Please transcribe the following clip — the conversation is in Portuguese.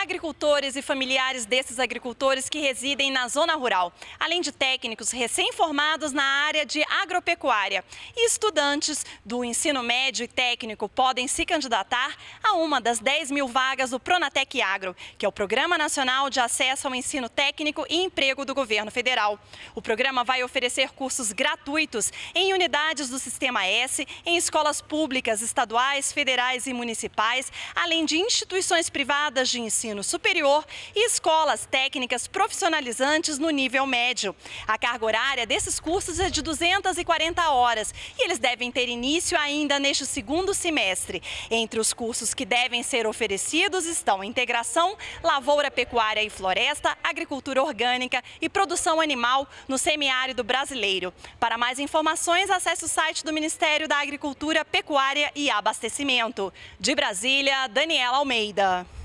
agricultores e familiares desses agricultores que residem na zona rural, além de técnicos recém-formados na área de agropecuária. E estudantes do ensino médio e técnico podem se candidatar a uma das 10 mil vagas do Pronatec Agro, que é o Programa Nacional de Acesso ao Ensino Técnico e Emprego do Governo Federal. O programa vai oferecer cursos gratuitos em unidades do Sistema S, em escolas públicas, estaduais, federais e municipais, além de instituições privadas de ensino ensino superior e escolas técnicas profissionalizantes no nível médio. A carga horária desses cursos é de 240 horas e eles devem ter início ainda neste segundo semestre. Entre os cursos que devem ser oferecidos estão integração, lavoura, pecuária e floresta, agricultura orgânica e produção animal no semiárido brasileiro. Para mais informações, acesse o site do Ministério da Agricultura, Pecuária e Abastecimento. De Brasília, Daniela Almeida.